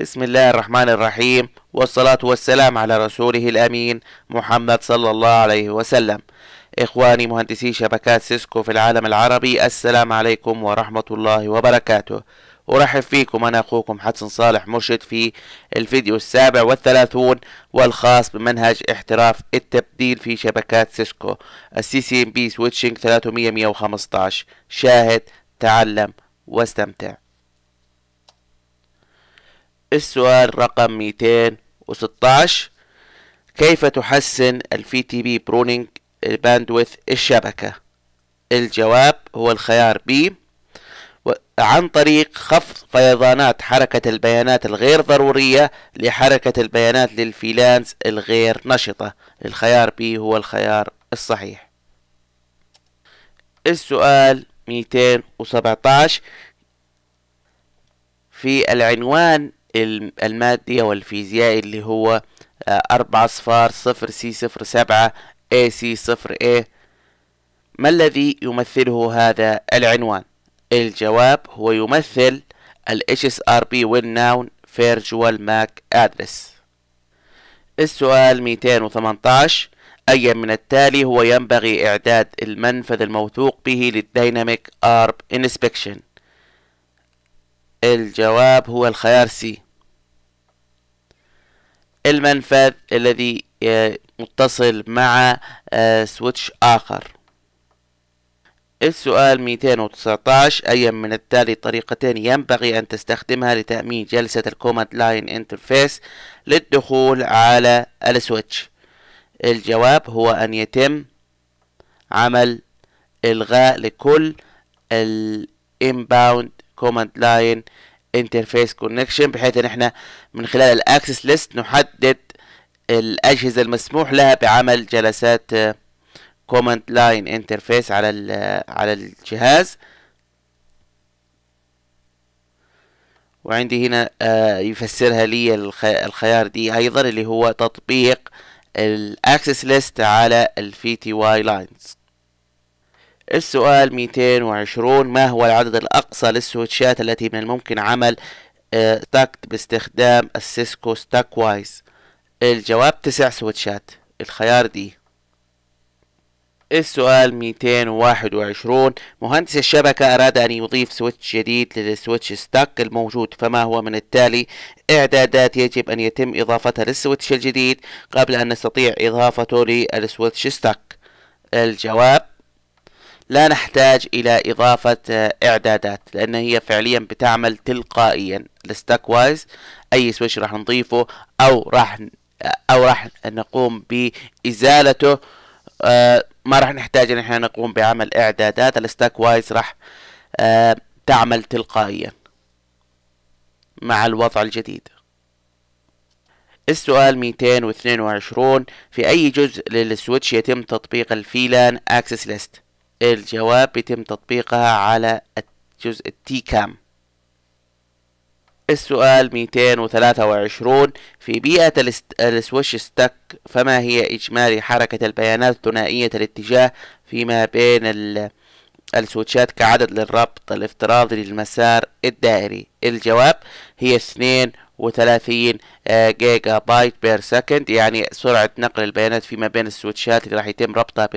بسم الله الرحمن الرحيم والصلاة والسلام على رسوله الأمين محمد صلى الله عليه وسلم إخواني مهندسي شبكات سيسكو في العالم العربي السلام عليكم ورحمة الله وبركاته أرحب فيكم أنا أخوكم حسن صالح مرشد في الفيديو السابع والثلاثون والخاص بمنهج احتراف التبديل في شبكات سيسكو السي سي ام بي سويتشنج 300 115 شاهد تعلم واستمتع السؤال رقم 216 كيف تحسن الفي تي بي برونينج الباندويث الشبكة الجواب هو الخيار بي عن طريق خفض فيضانات حركة البيانات الغير ضرورية لحركة البيانات للفيلانس الغير نشطة الخيار بي هو الخيار الصحيح السؤال 217 في العنوان المادي أو الفيزيائي اللي هو آه، أربعة صفار صفر سي صفر سبعة اي سي صفر اي ما الذي يمثله هذا العنوان؟ الجواب هو يمثل ال HSRP Well-Known Virtual MAC Address السؤال 218 أي من التالي هو ينبغي إعداد المنفذ الموثوق به للديناميك ARP Inspection الجواب هو الخيار سي المنفذ الذي آه، متصل مع آه، سويتش آخر السؤال 219 أي من التالي طريقتين ينبغي أن تستخدمها لتأمين جلسة الكوماند لاين انترفيس للدخول على السويتش الجواب هو أن يتم عمل إلغاء لكل الإنباوند كوماند لاين انترفيس كونكشن بحيث ان احنا من خلال الاكسس ليست نحدد الاجهزه المسموح لها بعمل جلسات كوماند لاين انترفيس على آه، على الجهاز وعندي هنا آه، يفسرها لي الخيار دي ايضا اللي هو تطبيق الاكسس ليست على الفي تي واي لاينز السؤال 220 ما هو العدد الأقصى للسويتشات التي من الممكن عمل آه، تاكت باستخدام السيسكو ستاك وايز الجواب تسع سويتشات الخيار دي السؤال 221 مهندس الشبكة أراد أن يضيف سويتش جديد للسويتش ستاك الموجود فما هو من التالي إعدادات يجب أن يتم إضافتها للسويتش الجديد قبل أن نستطيع إضافته للسويتش ستاك الجواب لا نحتاج إلى إضافة آه, إعدادات لأن هي فعليا بتعمل تلقائيا الستاك وايز أي سويتش راح نضيفه أو راح آه, أو راح نقوم بإزالته آه, ما راح نحتاج ان احنا نقوم بعمل اعدادات الستاك وايز راح تعمل تلقائيا مع الوضع الجديد السؤال 222 في أي جزء للسويتش يتم تطبيق الفيلان اكسس ليست الجواب يتم تطبيقها على جزء التي كام السؤال 223 في بيئة السويش ستاك فما هي إجمالي حركة البيانات ثنائية الاتجاه فيما بين السويتشات كعدد للربط الافتراضي للمسار الدائري الجواب هي 2 وثلاثين آه، جيجا بايت بير سكند يعني سرعة نقل البيانات فيما بين السويتشات اللي راح يتم ربطها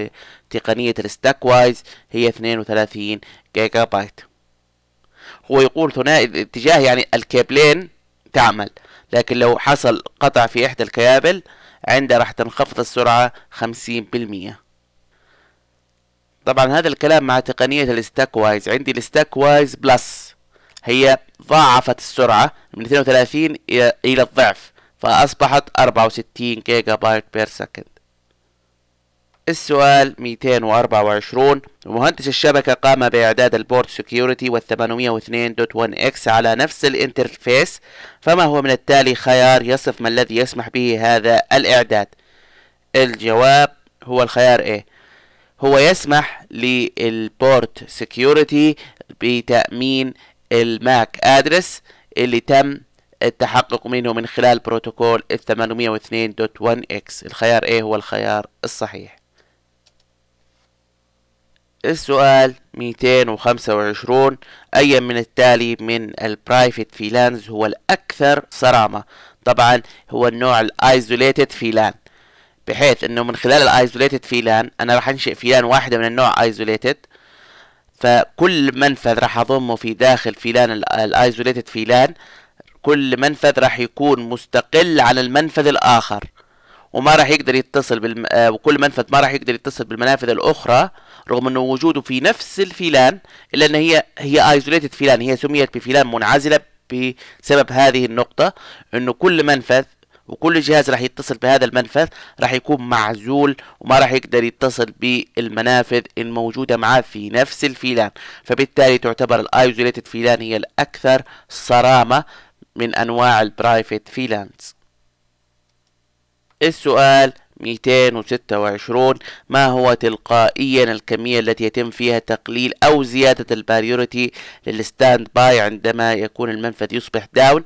بتقنية الستاك وايز هي اثنين وثلاثين جيجا بايت هو يقول ثنائي الاتجاه يعني الكابلين تعمل لكن لو حصل قطع في إحدى الكابل عنده راح تنخفض السرعة خمسين بالمية طبعا هذا الكلام مع تقنية الستاك وايز عندي الستاك وايز بلس هي ضاعفت السرعة من 32 إلى الضعف فأصبحت 64 جيجا بايت بير سكند السؤال 224 مهندس الشبكة قام بإعداد البورت سكيورتي وال 802.1x على نفس الانترفيس فما هو من التالي خيار يصف ما الذي يسمح به هذا الإعداد الجواب هو الخيار A هو يسمح للبورت سكيورتي بتأمين الماك ادرس اللي تم التحقق منه من خلال بروتوكول 802.1x الخيار A إيه هو الخيار الصحيح السؤال 225 أي من التالي من البرايفت فيلانز هو الأكثر صرامة طبعا هو النوع الايزوليتد فيلان بحيث انه من خلال الايزوليتد فيلان انا راح انشئ فيلان واحدة من النوع ايزوليتد فكل منفذ راح اضمه في داخل فيلان الايزوليتد فيلان كل منفذ راح يكون مستقل عن المنفذ الاخر وما راح يقدر يتصل بالم... آه، وكل منفذ ما راح يقدر يتصل بالمنافذ الاخرى رغم انه وجوده في نفس الفيلان الا ان هي هي ايزوليتد فيلان هي سميت بفيلان منعزله بسبب هذه النقطه انه كل منفذ وكل جهاز راح يتصل بهذا المنفذ راح يكون معزول وما راح يقدر يتصل بالمنافذ الموجودة معاه في نفس الفيلان فبالتالي تعتبر الايزوليتد فيلان هي الاكثر صرامة من انواع البرايفت فيلانز السؤال 226 ما هو تلقائيا الكمية التي يتم فيها تقليل أو زيادة الباريوريتي للستاند باي عندما يكون المنفذ يصبح داون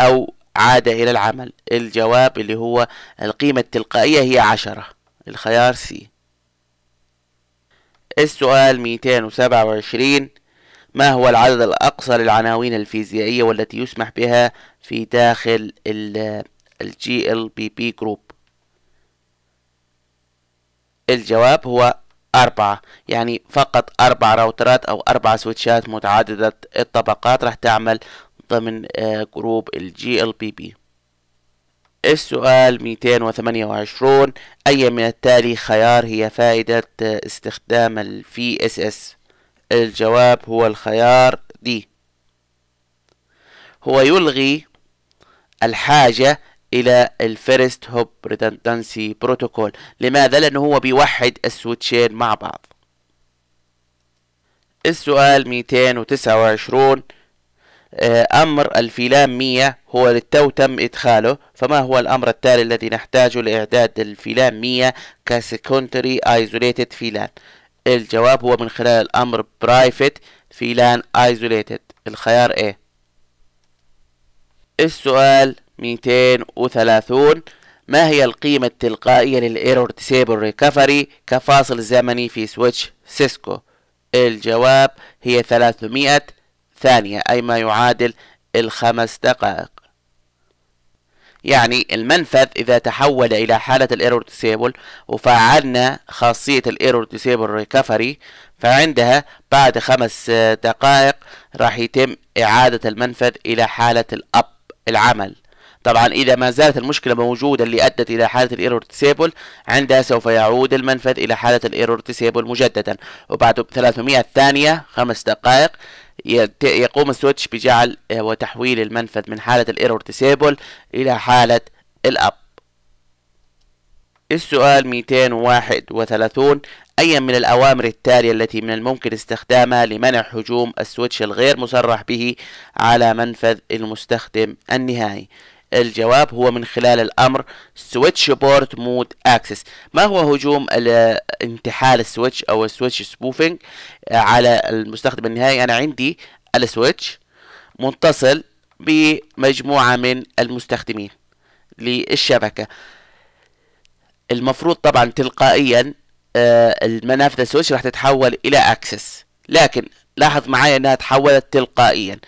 أو عاد إلى العمل الجواب اللي هو القيمة التلقائية هي عشرة الخيار سي السؤال 227 ما هو العدد الأقصى للعناوين الفيزيائية والتي يسمح بها في داخل الجي ال بي بي جروب الجواب هو أربعة يعني فقط أربع راوترات أو أربع سويتشات متعددة الطبقات راح تعمل ضمن آه، جروب الجي ال بي بي السؤال 228 أي من التالي خيار هي فائدة آه، استخدام الفي اس اس الجواب هو الخيار دي هو يلغي الحاجة إلى الفيرست هوب ريدندنسي بروتوكول لماذا؟ لأنه هو بيوحد السويتشين مع بعض السؤال 229 آه، أمر مية هو للتو تم إدخاله فما هو الأمر التالي الذي نحتاجه لإعداد مية كسكونتري ايزوليتد فيلان الجواب هو من خلال الأمر برايفت فيلان ايزوليتد الخيار A إيه؟ السؤال 230 ما هي القيمة التلقائية للإيرور ديسيبل ريكفري كفاصل زمني في سويتش سيسكو الجواب هي 300 ثانية أي ما يعادل الخمس دقائق يعني المنفذ إذا تحول إلى حالة الإيرور ديسيبل وفعلنا خاصية الإيرور ديسيبل ريكفري فعندها بعد خمس دقائق راح يتم إعادة المنفذ إلى حالة الأب العمل طبعا إذا ما زالت المشكلة موجودة اللي أدت إلى حالة الإيرور ديسيبل عندها سوف يعود المنفذ إلى حالة الإيرور ديسيبل مجددا وبعد 300 ثانية خمس دقائق يقوم السويتش بجعل آه، وتحويل المنفذ من حالة الإيرور ديسيبل إلى حالة الأب السؤال 231 أي من الأوامر التالية التي من الممكن استخدامها لمنع هجوم السويتش الغير مصرح به على منفذ المستخدم النهائي الجواب هو من خلال الأمر سويتش بورت مود أكسس ما هو هجوم انتحال السويتش أو السويتش سبوفينج آه، على المستخدم النهائي أنا عندي السويتش متصل بمجموعة من المستخدمين للشبكة المفروض طبعا تلقائيا آه، المنافذ السويتش راح تتحول إلى أكسس لكن لاحظ معايا أنها تحولت تلقائيا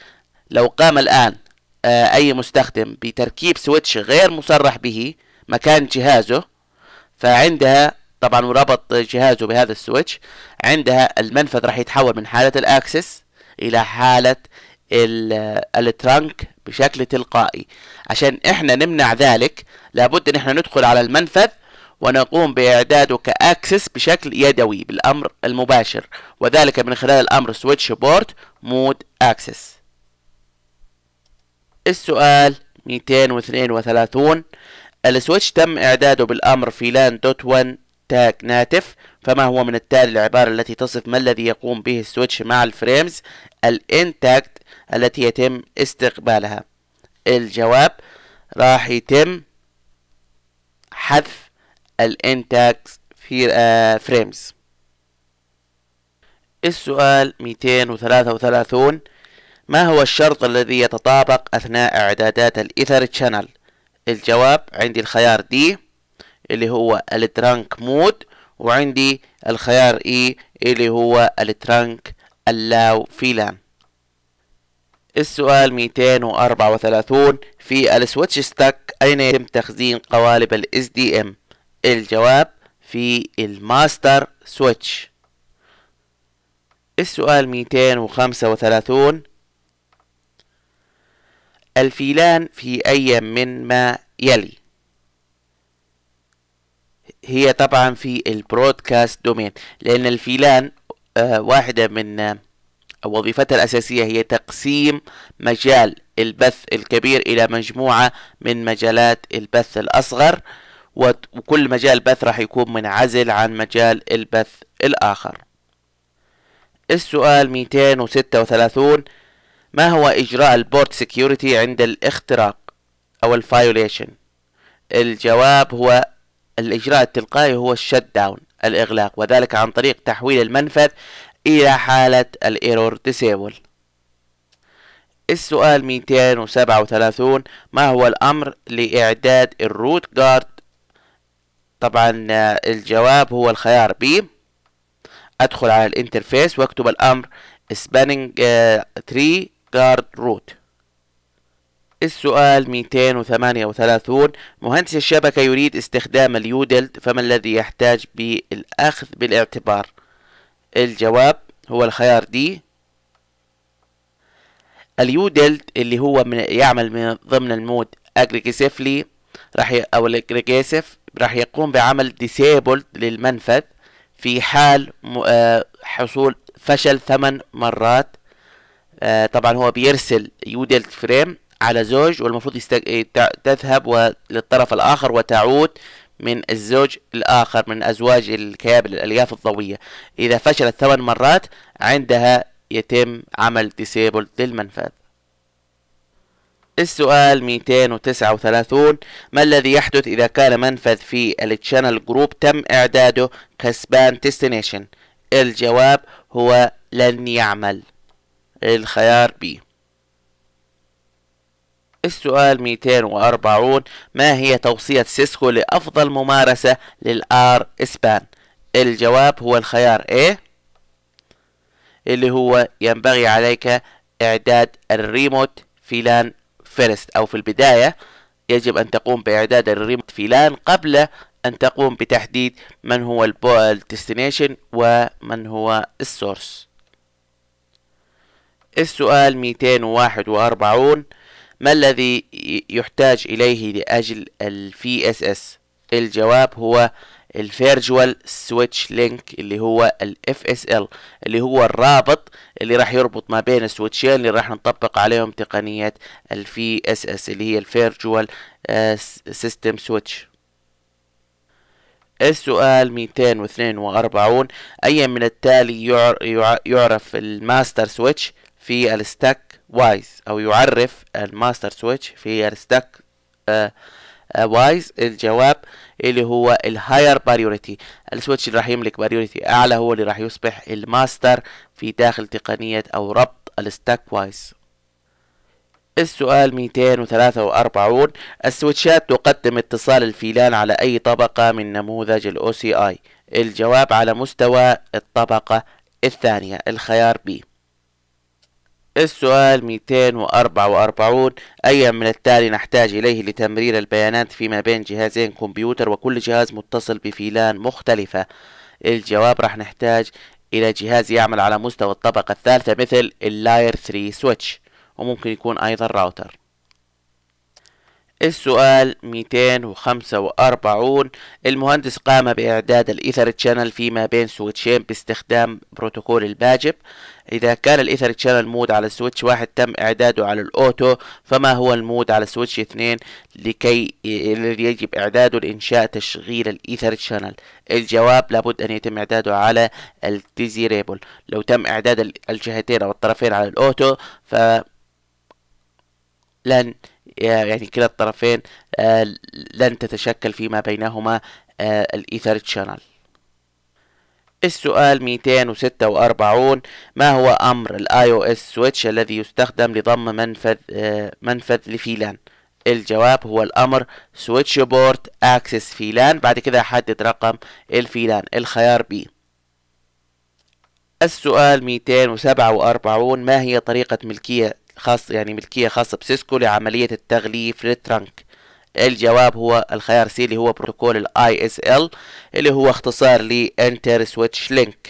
لو قام الآن آه، اي مستخدم بتركيب سويتش غير مصرح به مكان جهازه فعندها طبعا وربط جهازه بهذا السويتش عندها المنفذ راح يتحول من حالة الاكسس الى حالة الترنك بشكل تلقائي عشان احنا نمنع ذلك لابد ان احنا ندخل على المنفذ ونقوم بإعداده كأكسس بشكل يدوي بالأمر المباشر وذلك من خلال الأمر سويتش بورد مود أكسس السؤال 232 السويتش تم إعداده بالأمر في لان دوت 1 تاج ناتف فما هو من التالي العبارة التي تصف ما الذي يقوم به السويتش مع الفريمز الانتاكت التي يتم استقبالها الجواب راح يتم حذف الانتاكت في آه، فريمز السؤال 233 ما هو الشرط الذي يتطابق أثناء إعدادات الإيثر تشانل الجواب عندي الخيار دي اللي هو الترانك مود وعندي الخيار اي e، اللي هو الترانك اللاو فيلان السؤال 234 في السويتش ستاك أين يتم تخزين قوالب ال SDM الجواب في الماستر سويتش السؤال 235 الفيلان في أي من ما يلي هي طبعا في البرودكاست دومين لأن الفيلان آه، واحدة من آه، وظيفتها الأساسية هي تقسيم مجال البث الكبير إلى مجموعة من مجالات البث الأصغر وكل مجال بث راح يكون منعزل عن مجال البث الآخر السؤال 236 ما هو إجراء البورت سيكيورتي عند الاختراق أو الفايوليشن الجواب هو الإجراء التلقائي هو الشت داون الإغلاق وذلك عن طريق تحويل المنفذ إلى حالة الإيرور ديسيبل السؤال 237 ما هو الأمر لإعداد الروت جارد طبعا آه، الجواب هو الخيار بي أدخل على الانترفيس واكتب الأمر spanning آه، tree جارد روت السؤال 238 مهندس الشبكة يريد استخدام اليودلت فما الذي يحتاج بالأخذ بالاعتبار الجواب هو الخيار دي اليودلت اللي هو من يعمل من ضمن المود اجريجيسيفلي راح او الاجريجيسيف راح يقوم بعمل ديسيبل للمنفذ في حال آه، حصول فشل ثمان مرات آه، طبعا هو بيرسل يودلت فريم على زوج والمفروض يستق... إيه، تذهب للطرف الآخر وتعود من الزوج الآخر من أزواج الكيابل الألياف الضوئية إذا فشلت ثمان مرات عندها يتم عمل ديسيبل للمنفذ السؤال 239 ما الذي يحدث إذا كان منفذ في التشانل جروب تم إعداده كسبان ديستنيشن الجواب هو لن يعمل الخيار ب السؤال 240 ما هي توصية سيسكو لأفضل ممارسة للآر إسبان الجواب هو الخيار A اللي هو ينبغي عليك إعداد الريموت فيلان فيرست أو في البداية يجب أن تقوم بإعداد الريموت فيلان قبل أن تقوم بتحديد من هو الديستنيشن ومن هو السورس السؤال 241 ما الذي يحتاج إليه لأجل الـ VSS الجواب هو الـ Virtual Switch Link اللي هو الـ FSL اللي هو الرابط اللي راح يربط ما بين السويتشين اللي راح نطبق عليهم تقنية الـ VSS اللي هي الـ Virtual آه، System Switch السؤال 242 أي من التالي يعرف الماستر سويتش في الستاك وايز او يعرف الماستر سويتش في الستاك آه، وايز آه، الجواب اللي هو الهاير باريوريتي السويتش اللي راح يملك باريوريتي اعلى هو اللي راح يصبح الماستر في داخل تقنية او ربط الستاك وايز السؤال 243 السويتشات تقدم اتصال الفيلان على أي طبقة من نموذج الأو سي آي الجواب على مستوى الطبقة الثانية الخيار بي السؤال 244 أي من التالي نحتاج إليه لتمرير البيانات فيما بين جهازين كمبيوتر وكل جهاز متصل بفيلان مختلفة الجواب راح نحتاج إلى جهاز يعمل على مستوى الطبقة الثالثة مثل اللاير 3 سويتش وممكن يكون أيضا راوتر السؤال 245 المهندس قام بإعداد الإيثر تشانل فيما بين سويتشين باستخدام بروتوكول الباجب إذا كان الإيثر تشانل مود على سويتش واحد تم إعداده على الأوتو فما هو المود على سويتش اثنين لكي يجب إعداده لإنشاء تشغيل الإيثر تشانل الجواب لابد أن يتم إعداده على الديزيريبل لو تم إعداد الجهتين أو الطرفين على الأوتو ف لن يعني كلا الطرفين آه، لن تتشكل فيما بينهما آه، الإيثر شانل السؤال 246 ما هو أمر الاي او اس سويتش الذي يستخدم لضم منفذ آه، منفذ لفيلان الجواب هو الأمر سويتش بورت اكسس فيلان بعد كده حدد رقم الفيلان الخيار بي السؤال 247 ما هي طريقة ملكية خاص يعني ملكية خاصة بسيسكو لعملية التغليف للترنك الجواب هو الخيار سي اللي هو بروتوكول ال ISL اللي هو اختصار ل Enter Switch Link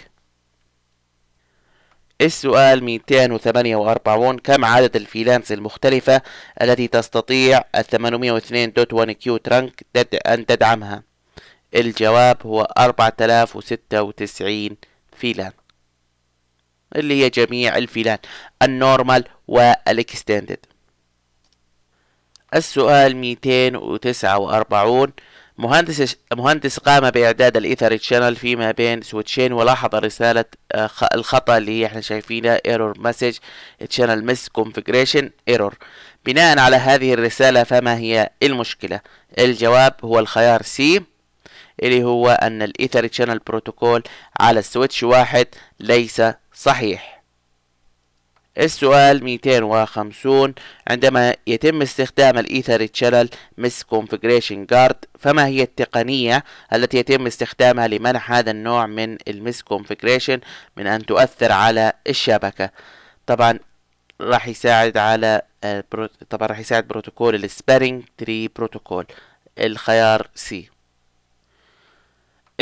السؤال 248 كم عدد الفيلانس المختلفة التي تستطيع الـ 802.1 كيو ترنك أن تدعمها؟ الجواب هو 4096 فيلان اللي هي جميع الفيلان النورمال والاكستندد السؤال 249 مهندس مهندس قام بإعداد الإيثر شانل فيما بين سويتشين ولاحظ رسالة آه، الخطأ اللي احنا شايفينها ايرور مسج شانل مس كونفيجريشن ايرور بناء على هذه الرسالة فما هي المشكلة الجواب هو الخيار سي اللي هو أن الإيثر شانل بروتوكول على السويتش واحد ليس صحيح السؤال 250 عندما يتم استخدام الإيثر شانل مس كونفيجريشن جارد فما هي التقنية التي يتم استخدامها لمنع هذا النوع من المس كونفيجريشن من أن تؤثر على الشبكة طبعا راح يساعد على طبعا راح يساعد بروتوكول السبارينج تري بروتوكول الخيار سي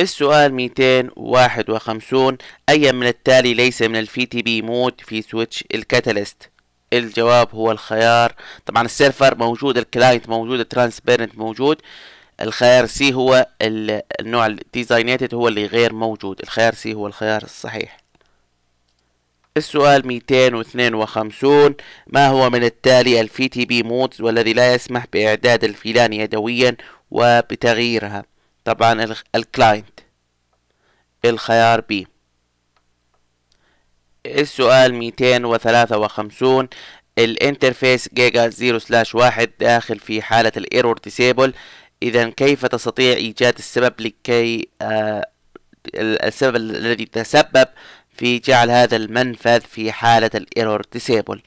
السؤال 251 أي من التالي ليس من الفي تي بي مود في سويتش الكاتاليست الجواب هو الخيار طبعا السيرفر موجود الكلاينت موجود الترانسبيرنت موجود الخيار سي هو النوع الديزاينيتد هو اللي غير موجود الخيار سي هو الخيار الصحيح السؤال 252 ما هو من التالي الفي تي بي مودز والذي لا يسمح بإعداد الفيلان يدويا وبتغييرها طبعا الكلاينت الخيار بي السؤال ميتين وثلاثة وخمسون الانترفيس جيجا زيرو سلاش واحد داخل في حالة الايرور ديسيبل اذا كيف تستطيع ايجاد السبب لكي آه السبب الذي تسبب في جعل هذا المنفذ في حالة الايرور ديسيبل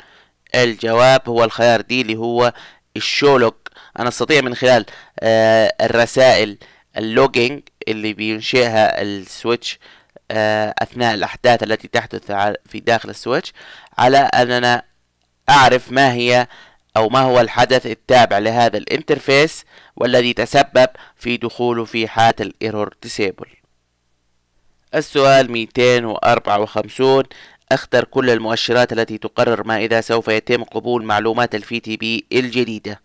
الجواب هو الخيار دي اللي هو الشولوك انا استطيع من خلال آه الرسائل آه اللوجينج اللي بينشئها السويتش آه، اثناء الاحداث التي تحدث في داخل السويتش على اننا اعرف ما هي او ما هو الحدث التابع لهذا الانترفيس والذي تسبب في دخوله في حالة الايرور ديسيبل السؤال 254 اختر كل المؤشرات التي تقرر ما اذا سوف يتم قبول معلومات الفي تي بي الجديدة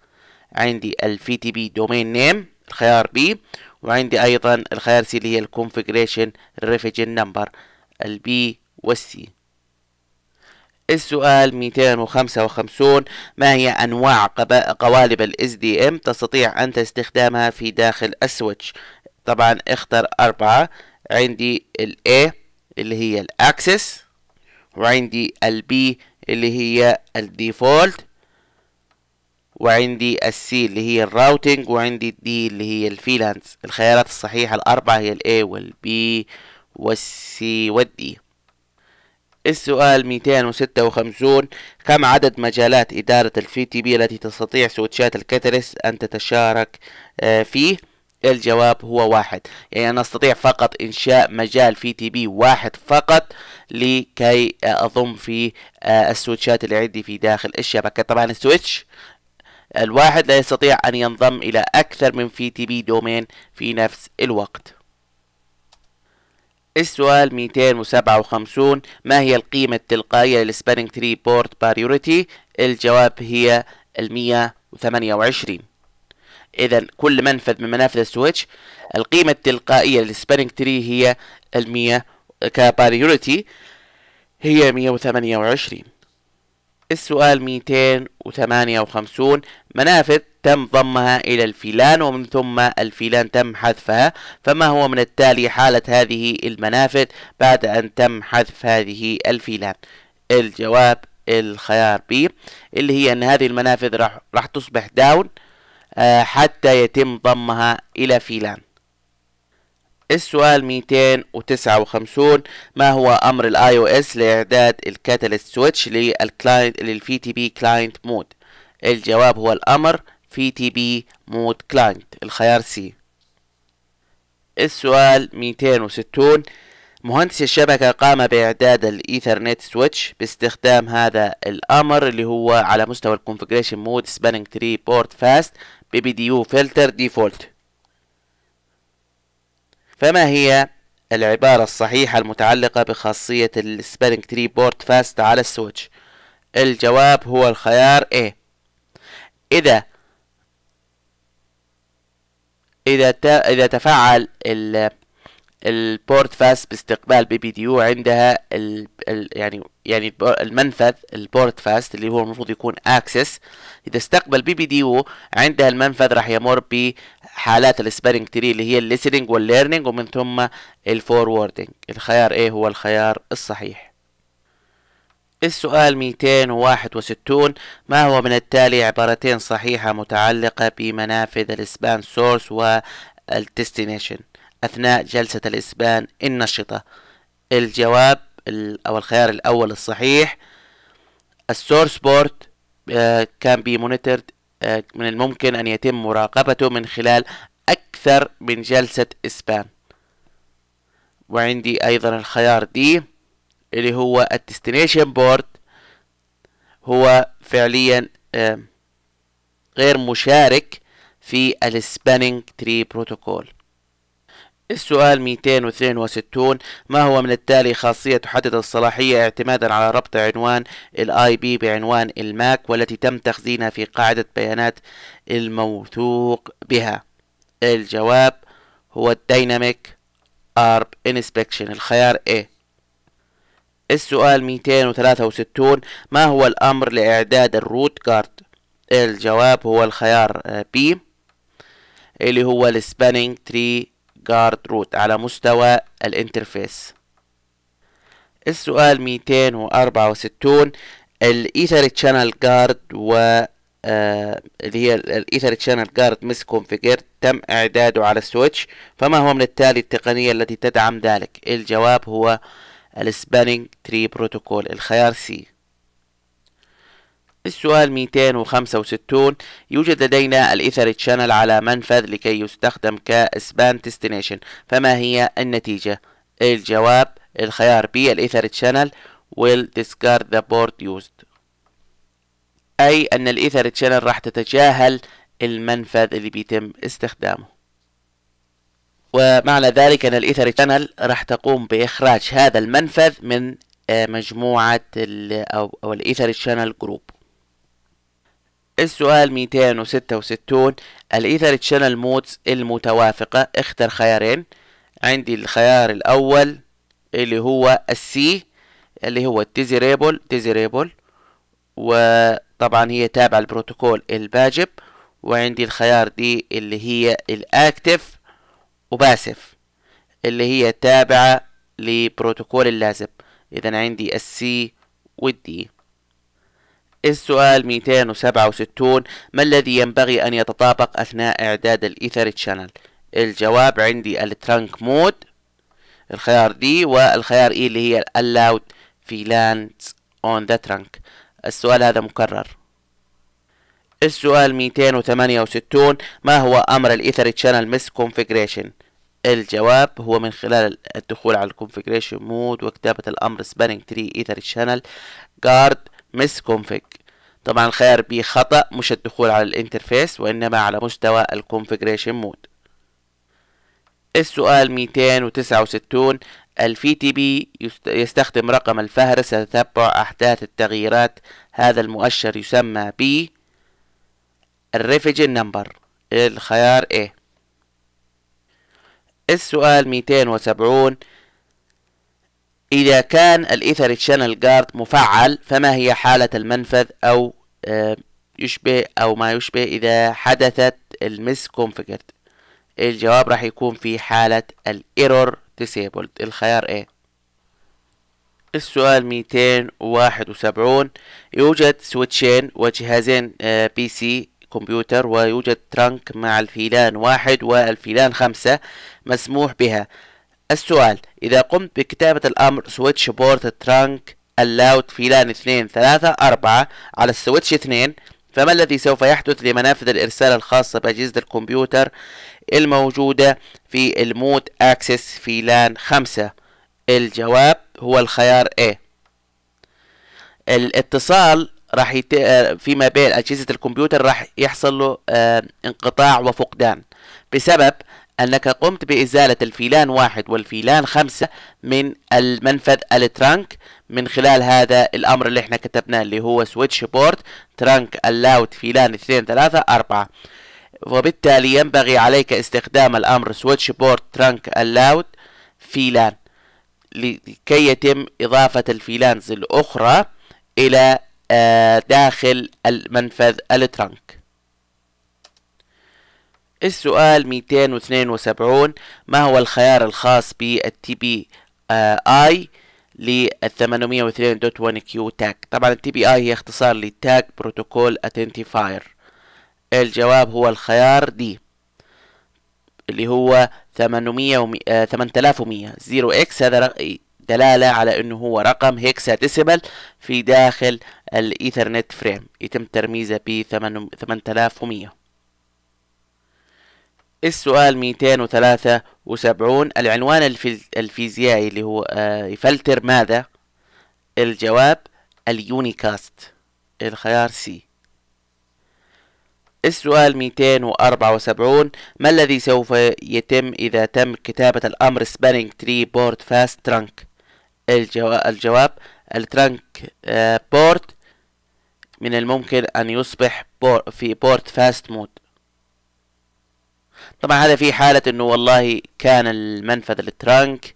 عندي الفي تي بي دومين نيم الخيار بي وعندي ايضا الخيار سي اللي هي الكونفيجريشن ريفجن نمبر البي والسي السؤال 255 ما هي أنواع قوالب الاس دي ام تستطيع أنت استخدامها في داخل السويتش طبعا اختر أربعة عندي ال A اللي هي الأكسس وعندي ال B اللي هي الديفولت وعندي السي اللي هي الراوتنج وعندي الدي اللي هي الفيلانس الخيارات الصحيحة الأربعة هي الاي والبي والسي والدي السؤال 256 كم عدد مجالات إدارة الفي تي بي التي تستطيع سويتشات الكاترس أن تتشارك آه، فيه؟ الجواب هو واحد يعني أنا أستطيع فقط إنشاء مجال في تي بي واحد فقط لكي آه، أضم فيه آه، السويتشات اللي عندي في داخل الشبكة طبعا السويتش الواحد لا يستطيع أن ينضم إلى أكثر من في تي بي دومين في نفس الوقت السؤال 257 ما هي القيمة التلقائية للسبانينج تري بورت باريوريتي الجواب هي ال 128 إذا كل منفذ من منافذ السويتش القيمة التلقائية للسبانينج تري هي ال 100 كباريوريتي هي 128 السؤال 258 منافذ تم ضمها إلى الفيلان ومن ثم الفيلان تم حذفها فما هو من التالي حالة هذه المنافذ بعد أن تم حذف هذه الفيلان الجواب الخيار بي اللي هي أن هذه المنافذ راح, راح تصبح داون آه، حتى يتم ضمها إلى فيلان السؤال 259 ما هو امر الاي او اس لاعداد الكاتاليست سويتش للكلاينت للفي تي بي كلاينت مود الجواب هو الامر في تي بي مود كلاينت الخيار سي السؤال 260 مهندس الشبكة قام بإعداد الإيثرنت سويتش باستخدام هذا الأمر اللي هو على مستوى الكونفجريشن مود سبانينج تري بورت فاست بي بي دي يو فلتر ديفولت فما هي العبارة الصحيحة المتعلقة بخاصية السبيلنج تري بورت فاست على السويتش الجواب هو الخيار A إذا إذا إذا تفعل البورت فاست باستقبال بي بي دي يو عندها الـ الـ يعني يعني المنفذ البورت فاست اللي هو المفروض يكون اكسس اذا استقبل بي بي دي يو عندها المنفذ راح يمر ب حالات السبيرنج تري اللي هي الليسننج والليرنينج ومن ثم الفوروردنج الخيار ايه هو الخيار الصحيح السؤال 261 ما هو من التالي عبارتين صحيحة متعلقة بمنافذ الإسبان سورس والديستنيشن أثناء جلسة الإسبان النشطة الجواب أو الخيار الأول الصحيح السورس بورد كان بي مونيتورد من الممكن أن يتم مراقبته من خلال أكثر من جلسة إسبان وعندي أيضا الخيار دي اللي هو الديستنيشن بورد هو فعليا غير مشارك في الاسبانينج تري بروتوكول السؤال 262 ما هو من التالي خاصية تحدد الصلاحية اعتمادا على ربط عنوان الاي بي بعنوان الماك والتي تم تخزينها في قاعدة بيانات الموثوق بها الجواب هو الديناميك ارب انسبكشن الخيار A السؤال 263 ما هو الامر لاعداد الروت كارد الجواب هو الخيار آه، B اللي هو السبانينج تري كارد روت على مستوى الانترفيس السؤال 264 الايثر شانل جارد و آه، اللي هي الايثر شانل جارد مس كونفيجر تم اعداده على السويتش فما هو من التالي التقنيه التي تدعم ذلك الجواب هو السبانينج تري بروتوكول الخيار سي في السؤال 265 يوجد لدينا الإيثر تشانل على منفذ لكي يستخدم كسبان ديستنيشن فما هي النتيجة؟ الجواب الخيار B الإيثر تشانل will discard the port used أي أن الإيثر تشانل راح تتجاهل المنفذ اللي بيتم استخدامه ومعنى ذلك أن الإيثر تشانل راح تقوم بإخراج هذا المنفذ من آه، مجموعة أو الإيثر تشانل جروب السؤال 266 الإيثر تشانل مودز المتوافقة اختر خيارين عندي الخيار الأول اللي هو السي اللي هو التيزيريبل تيزيريبل وطبعا هي تابعة لبروتوكول الباجب وعندي الخيار دي اللي هي الأكتف وباسف اللي هي تابعة لبروتوكول اللازب إذا عندي السي والدي السؤال 267 ما الذي ينبغي أن يتطابق أثناء إعداد الإيثر شانل الجواب عندي الترانك مود الخيار دي والخيار إي اللي هي allowed VLANs on the trunk السؤال هذا مكرر السؤال 268 ما هو أمر الإيثر شانل مس كونفيجريشن الجواب هو من خلال الدخول على الكونفيجريشن مود وكتابة الأمر سبانينج تري إيثر شانل جارد مس كونفج طبعا الخيار بي خطأ مش الدخول على الانترفيس وإنما على مستوى الكونفجريشن مود السؤال 269 الفي تي بي يستخدم رقم الفهرس لتتبع أحداث التغييرات هذا المؤشر يسمى ب الريفجن نمبر الخيار A السؤال 270 إذا كان الإيثر شانل جارد مفعل فما هي حالة المنفذ أو آه، يشبه أو ما يشبه إذا حدثت المس كونفجرد الجواب راح يكون في حالة الايرور ديسيبلد الخيار ايه السؤال 271 يوجد سويتشين وجهازين بي آه، سي كمبيوتر ويوجد ترنك مع الفيلان واحد والفيلان خمسة مسموح بها السؤال إذا قمت بكتابة الأمر سويتش بورت ترانك اللاوت في لان 2 3 4 على السويتش 2 فما الذي سوف يحدث لمنافذ الإرسال الخاصة بأجهزة الكمبيوتر الموجودة في المود أكسس في لان 5 الجواب هو الخيار A الاتصال راح يت... فيما بين أجهزة الكمبيوتر راح يحصل له آه، انقطاع وفقدان بسبب أنك قمت بإزالة الفيلان واحد والفيلان خمسة من المنفذ الترانك من خلال هذا الأمر اللي احنا كتبناه اللي هو سويتش بورد ترانك اللاوت فيلان اثنين ثلاثة أربعة وبالتالي ينبغي عليك استخدام الأمر سويتش بورد ترانك اللاوت فيلان لكي يتم إضافة الفيلانز الأخرى إلى آه، داخل المنفذ الترانك السؤال 272 ما هو الخيار الخاص بالتي بي آه، اي لل 802.1 كيو تاك طبعا التي بي اي هي اختصار للتاج بروتوكول اتنتيفاير الجواب هو الخيار دي اللي هو 800 8100 0 اكس هذا دلالة على انه هو رقم هيكسا ديسيمال في داخل الايثرنت فريم يتم ترميزه ب 8100 السؤال 273 العنوان الفيزيائي اللي هو آه، يفلتر ماذا؟ الجواب اليونيكاست الخيار سي السؤال 274 ما الذي سوف يتم إذا تم كتابة الأمر سبانينج تري بورد فاست ترانك الجوا... الجواب الترانك آه، بورد من الممكن أن يصبح بور... في بورد فاست مود طبعا هذا في حالة انه والله كان المنفذ الترانك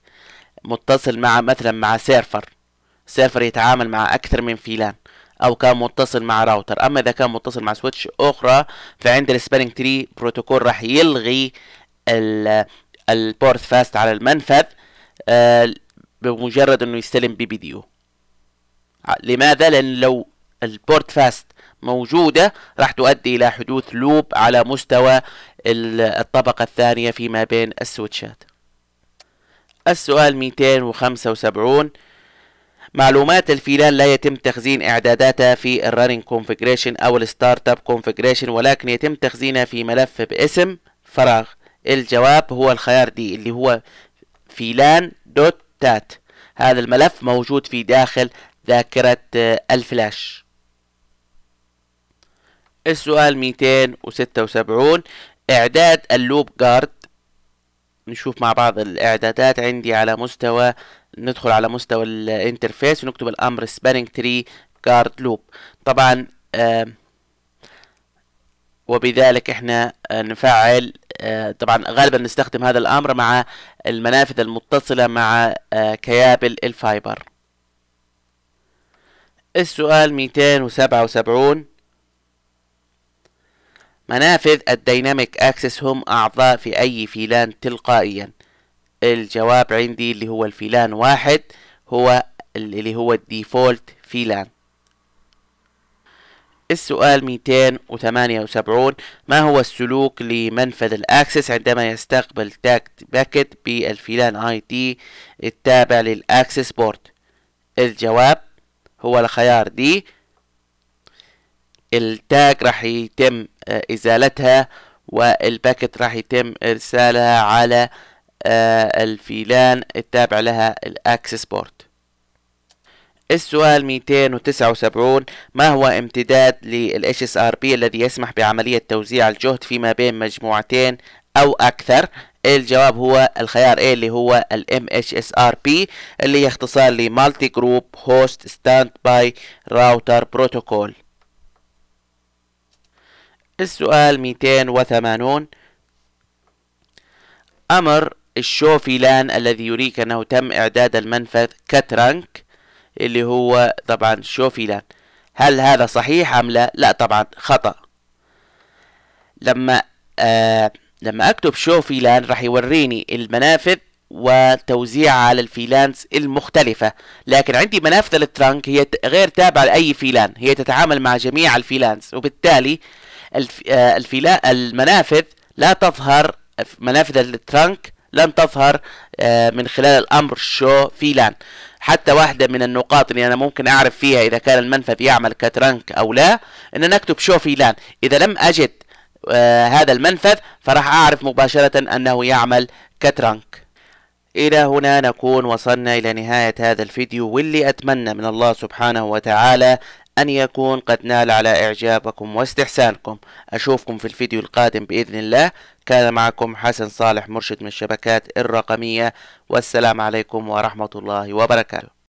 متصل مع مثلا مع سيرفر سيرفر يتعامل مع اكثر من فيلان او كان متصل مع راوتر اما اذا كان متصل مع سويتش اخرى فعند السباننج تري بروتوكول راح يلغي البورت فاست على المنفذ آه، بمجرد انه يستلم بي بي ديو آه، لماذا لان لو البورت فاست موجودة راح تؤدي إلى حدوث لوب على مستوى الطبقة الثانية فيما بين السويتشات السؤال 275 معلومات الفيلان لا يتم تخزين اعداداتها في الرننج كونفجريشن او الستارت اب كونفجريشن ولكن يتم تخزينها في ملف باسم فراغ الجواب هو الخيار دي اللي هو فيلان دوت تات هذا الملف موجود في داخل ذاكرة آه، الفلاش السؤال 276 إعداد اللوب جارد نشوف مع بعض الإعدادات عندي على مستوى ندخل على مستوى الانترفيس ونكتب الأمر سبانينج تري جارد لوب طبعا وبذلك احنا آه، نفعل آه، طبعا غالبا نستخدم هذا الامر مع المنافذ المتصلة مع آه، كيابل الفايبر السؤال 277 منافذ الديناميك اكسس هم اعضاء في اي فيلان تلقائيا الجواب عندي اللي هو الفيلان واحد هو اللي هو الديفولت فيلان السؤال 278 ما هو السلوك لمنفذ الاكسس عندما يستقبل تاكت باكت بالفيلان اي دي التابع للاكسس بورد الجواب هو الخيار دي التاج راح يتم آه، ازالتها والباكت راح يتم ارسالها على آه، الفيلان التابع لها الاكسس بورت السؤال 279 ما هو امتداد لل HSRP الذي يسمح بعملية توزيع الجهد فيما بين مجموعتين أو أكثر؟ الجواب هو الخيار A اللي هو ال MHSRP اللي هي اختصار ل Multi Group Host Standby Router Protocol السؤال 280 أمر الشوفيلان الذي يريك أنه تم إعداد المنفذ كترنك اللي هو طبعا شوفيلان هل هذا صحيح أم لا؟ لا طبعا خطأ لما آه لما أكتب شوفيلان راح يوريني المنافذ وتوزيعها على الفيلانس المختلفة لكن عندي منافذ الترنك هي غير تابعة لأي فيلان هي تتعامل مع جميع الفيلانس وبالتالي الف... آه، المنافذ لا تظهر منافذ الترنك لن تظهر آه، من خلال الامر شو فيلان حتى واحدة من النقاط اللي أنا ممكن أعرف فيها إذا كان المنفذ يعمل كترنك أو لا إن أنا أكتب شو فيلان إذا لم أجد آه، هذا المنفذ فراح أعرف مباشرة أنه يعمل كترنك إلى هنا نكون وصلنا إلى نهاية هذا الفيديو واللي أتمنى من الله سبحانه وتعالى أن يكون قد نال على إعجابكم واستحسانكم أشوفكم في الفيديو القادم بإذن الله كان معكم حسن صالح مرشد من الشبكات الرقمية والسلام عليكم ورحمة الله وبركاته